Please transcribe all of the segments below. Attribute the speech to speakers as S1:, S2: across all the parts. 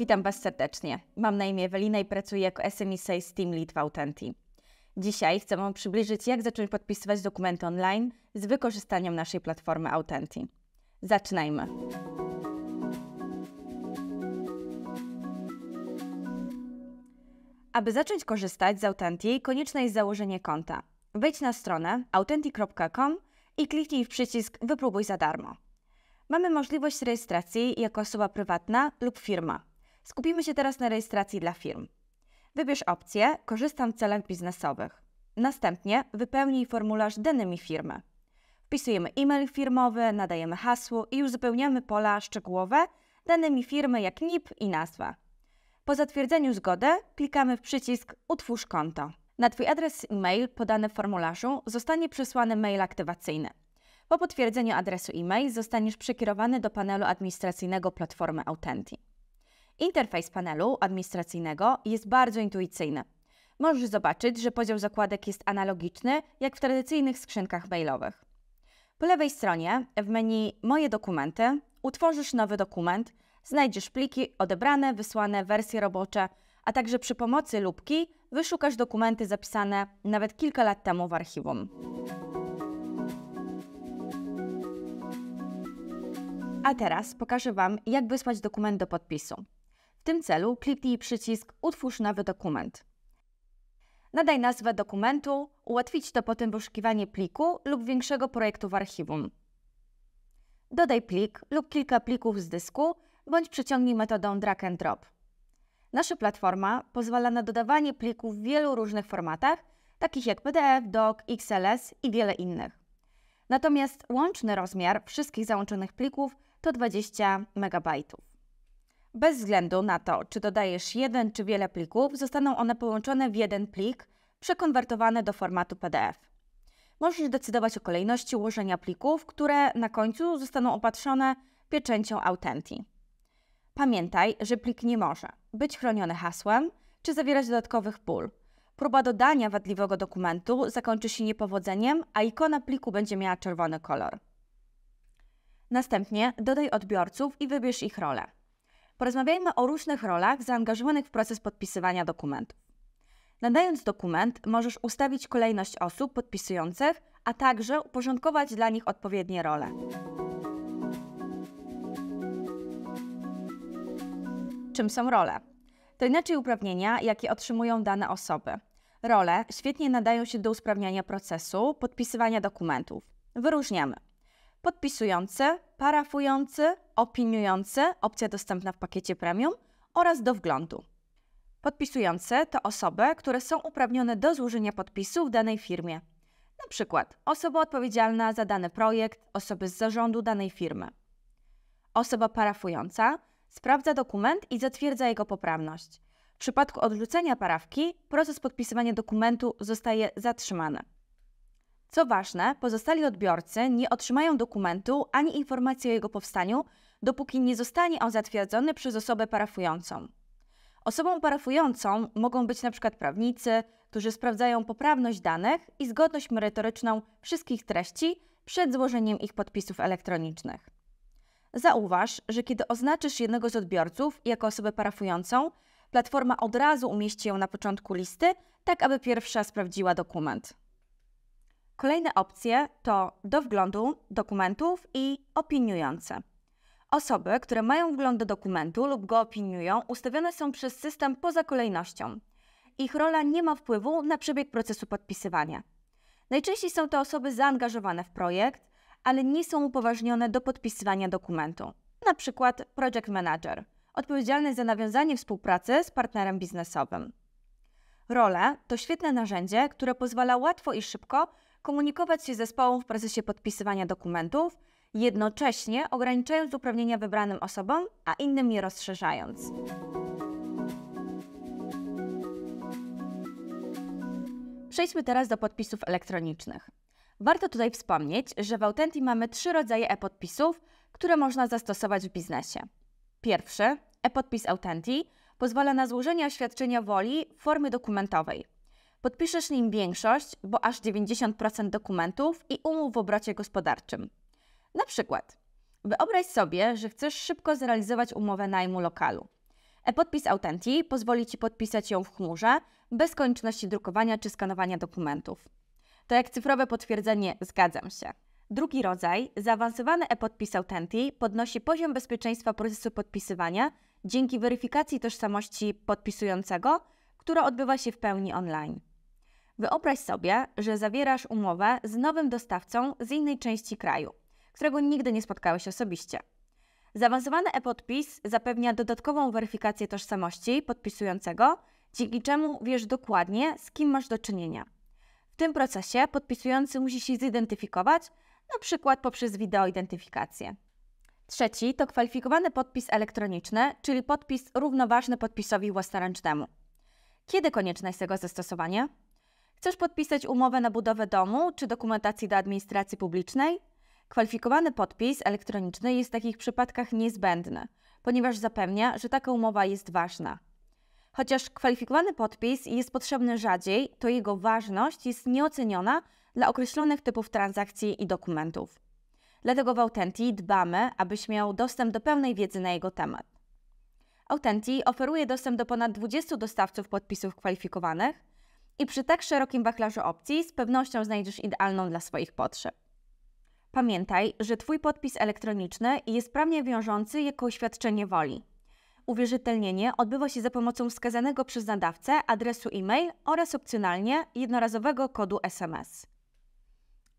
S1: Witam Was serdecznie. Mam na imię Ewelina i pracuję jako SME Sales Team Lead w Authentic. Dzisiaj chcę Wam przybliżyć, jak zacząć podpisywać dokumenty online z wykorzystaniem naszej platformy Authentic. Zaczynajmy! Aby zacząć korzystać z Authentic, konieczne jest założenie konta. Wejdź na stronę authentic.com i kliknij w przycisk Wypróbuj za darmo mamy możliwość rejestracji jako osoba prywatna lub firma. Skupimy się teraz na rejestracji dla firm. Wybierz opcję Korzystam w celach biznesowych. Następnie wypełnij formularz Danymi firmy. Wpisujemy e-mail firmowy, nadajemy hasło i uzupełniamy pola szczegółowe danymi firmy jak NIP i nazwa. Po zatwierdzeniu zgody klikamy w przycisk Utwórz konto. Na Twój adres e-mail podany w formularzu zostanie przesłany mail aktywacyjny. Po potwierdzeniu adresu e-mail zostaniesz przekierowany do panelu administracyjnego platformy Authenti. Interfejs panelu administracyjnego jest bardzo intuicyjny. Możesz zobaczyć, że podział zakładek jest analogiczny jak w tradycyjnych skrzynkach mailowych. Po lewej stronie w menu Moje dokumenty utworzysz nowy dokument, znajdziesz pliki odebrane, wysłane, wersje robocze, a także przy pomocy lubki wyszukasz dokumenty zapisane nawet kilka lat temu w archiwum. A teraz pokażę Wam, jak wysłać dokument do podpisu tym celu kliknij przycisk Utwórz nowy dokument. Nadaj nazwę dokumentu, ułatwić to potem poszukiwanie pliku lub większego projektu w archiwum. Dodaj plik lub kilka plików z dysku bądź przyciągnij metodą drag and drop. Nasza platforma pozwala na dodawanie plików w wielu różnych formatach, takich jak PDF, DOC, XLS i wiele innych. Natomiast łączny rozmiar wszystkich załączonych plików to 20 MB. Bez względu na to, czy dodajesz jeden czy wiele plików, zostaną one połączone w jeden plik, przekonwertowane do formatu PDF. Możesz decydować o kolejności ułożenia plików, które na końcu zostaną opatrzone pieczęcią Authenti. Pamiętaj, że plik nie może być chroniony hasłem czy zawierać dodatkowych pól. Próba dodania wadliwego dokumentu zakończy się niepowodzeniem, a ikona pliku będzie miała czerwony kolor. Następnie dodaj odbiorców i wybierz ich rolę porozmawiajmy o różnych rolach zaangażowanych w proces podpisywania dokumentów. Nadając dokument, możesz ustawić kolejność osób podpisujących, a także uporządkować dla nich odpowiednie role. Czym są role? To inaczej uprawnienia, jakie otrzymują dane osoby. Role świetnie nadają się do usprawniania procesu podpisywania dokumentów. Wyróżniamy podpisujący, parafujący, opiniujący, opcja dostępna w pakiecie premium oraz do wglądu. Podpisujące to osoby, które są uprawnione do złożenia podpisu w danej firmie. Na przykład osoba odpowiedzialna za dany projekt, osoby z zarządu danej firmy. Osoba parafująca sprawdza dokument i zatwierdza jego poprawność. W przypadku odrzucenia parawki proces podpisywania dokumentu zostaje zatrzymany. Co ważne, pozostali odbiorcy nie otrzymają dokumentu ani informacji o jego powstaniu, dopóki nie zostanie on zatwierdzony przez osobę parafującą. Osobą parafującą mogą być np. prawnicy, którzy sprawdzają poprawność danych i zgodność merytoryczną wszystkich treści przed złożeniem ich podpisów elektronicznych. Zauważ, że kiedy oznaczysz jednego z odbiorców jako osobę parafującą, platforma od razu umieści ją na początku listy, tak aby pierwsza sprawdziła dokument. Kolejne opcje to do wglądu dokumentów i opiniujące. Osoby, które mają wgląd do dokumentu lub go opiniują, ustawione są przez system poza kolejnością. Ich rola nie ma wpływu na przebieg procesu podpisywania. Najczęściej są to osoby zaangażowane w projekt, ale nie są upoważnione do podpisywania dokumentu. Na przykład project manager, odpowiedzialny za nawiązanie współpracy z partnerem biznesowym. Role to świetne narzędzie, które pozwala łatwo i szybko komunikować się z zespołem w procesie podpisywania dokumentów, jednocześnie ograniczając uprawnienia wybranym osobom, a innym je rozszerzając. Przejdźmy teraz do podpisów elektronicznych. Warto tutaj wspomnieć, że w Authenti mamy trzy rodzaje e-podpisów, które można zastosować w biznesie. Pierwszy, e-podpis Authenti pozwala na złożenie oświadczenia woli w formie dokumentowej. Podpiszesz nim większość, bo aż 90% dokumentów i umów w obrocie gospodarczym. Na przykład, wyobraź sobie, że chcesz szybko zrealizować umowę najmu lokalu. E-podpis Authentic pozwoli Ci podpisać ją w chmurze bez konieczności drukowania czy skanowania dokumentów. To jak cyfrowe potwierdzenie zgadzam się. Drugi rodzaj, zaawansowany e-podpis Authentic podnosi poziom bezpieczeństwa procesu podpisywania dzięki weryfikacji tożsamości podpisującego, która odbywa się w pełni online. Wyobraź sobie, że zawierasz umowę z nowym dostawcą z innej części kraju, którego nigdy nie spotkałeś osobiście. Zaawansowany e-podpis zapewnia dodatkową weryfikację tożsamości podpisującego, dzięki czemu wiesz dokładnie, z kim masz do czynienia. W tym procesie podpisujący musi się zidentyfikować, na przykład poprzez wideoidentyfikację. Trzeci to kwalifikowany podpis elektroniczny, czyli podpis równoważny podpisowi własnoręcznemu. Kiedy konieczne jest jego zastosowanie? Chcesz podpisać umowę na budowę domu czy dokumentacji do administracji publicznej? Kwalifikowany podpis elektroniczny jest w takich przypadkach niezbędny, ponieważ zapewnia, że taka umowa jest ważna. Chociaż kwalifikowany podpis jest potrzebny rzadziej, to jego ważność jest nieoceniona dla określonych typów transakcji i dokumentów. Dlatego w Authenti dbamy, abyś miał dostęp do pełnej wiedzy na jego temat. Authenti oferuje dostęp do ponad 20 dostawców podpisów kwalifikowanych, i przy tak szerokim wachlarzu opcji z pewnością znajdziesz idealną dla swoich potrzeb. Pamiętaj, że Twój podpis elektroniczny jest prawnie wiążący jako oświadczenie woli. Uwierzytelnienie odbywa się za pomocą wskazanego przez nadawcę adresu e-mail oraz opcjonalnie jednorazowego kodu SMS.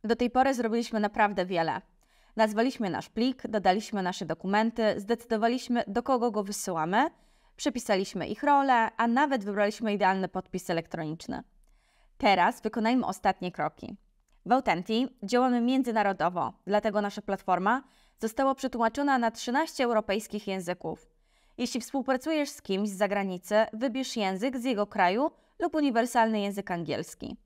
S1: Do tej pory zrobiliśmy naprawdę wiele. Nazwaliśmy nasz plik, dodaliśmy nasze dokumenty, zdecydowaliśmy do kogo go wysyłamy, przepisaliśmy ich rolę, a nawet wybraliśmy idealny podpis elektroniczny. Teraz wykonajmy ostatnie kroki. W Autenti działamy międzynarodowo, dlatego nasza platforma została przetłumaczona na 13 europejskich języków. Jeśli współpracujesz z kimś z zagranicy, wybierz język z jego kraju lub uniwersalny język angielski.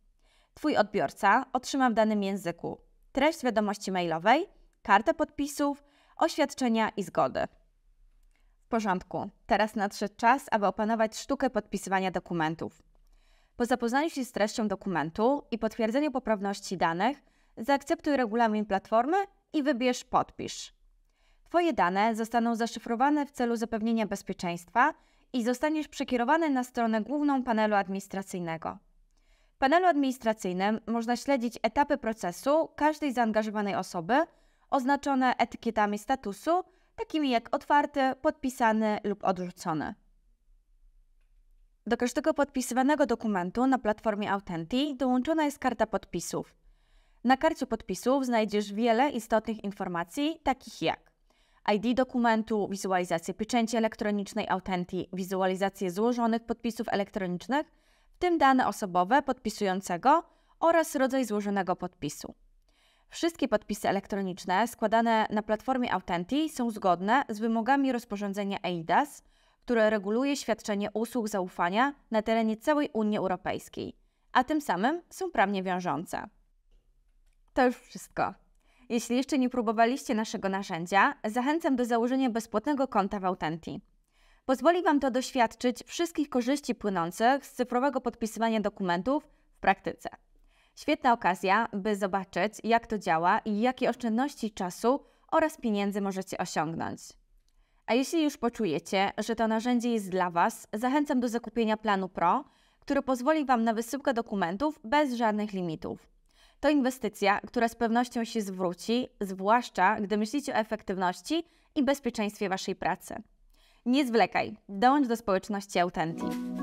S1: Twój odbiorca otrzyma w danym języku treść wiadomości mailowej, kartę podpisów, oświadczenia i zgody. W porządku, teraz nadszedł czas, aby opanować sztukę podpisywania dokumentów. Po zapoznaniu się z treścią dokumentu i potwierdzeniu poprawności danych, zaakceptuj regulamin platformy i wybierz Podpisz. Twoje dane zostaną zaszyfrowane w celu zapewnienia bezpieczeństwa i zostaniesz przekierowany na stronę główną panelu administracyjnego. W panelu administracyjnym można śledzić etapy procesu każdej zaangażowanej osoby, oznaczone etykietami statusu, takimi jak otwarty, podpisany lub odrzucony. Do każdego podpisywanego dokumentu na platformie Authenti dołączona jest karta podpisów. Na karcie podpisów znajdziesz wiele istotnych informacji, takich jak ID dokumentu, wizualizację pieczęci elektronicznej Authenti, wizualizację złożonych podpisów elektronicznych, w tym dane osobowe podpisującego oraz rodzaj złożonego podpisu. Wszystkie podpisy elektroniczne składane na platformie Authenti są zgodne z wymogami rozporządzenia EIDAS które reguluje świadczenie usług zaufania na terenie całej Unii Europejskiej, a tym samym są prawnie wiążące. To już wszystko. Jeśli jeszcze nie próbowaliście naszego narzędzia, zachęcam do założenia bezpłatnego konta w Authenti. Pozwoli Wam to doświadczyć wszystkich korzyści płynących z cyfrowego podpisywania dokumentów w praktyce. Świetna okazja, by zobaczyć, jak to działa i jakie oszczędności czasu oraz pieniędzy możecie osiągnąć. A jeśli już poczujecie, że to narzędzie jest dla Was, zachęcam do zakupienia planu Pro, który pozwoli Wam na wysyłkę dokumentów bez żadnych limitów. To inwestycja, która z pewnością się zwróci, zwłaszcza gdy myślicie o efektywności i bezpieczeństwie Waszej pracy. Nie zwlekaj, dołącz do społeczności Authenti.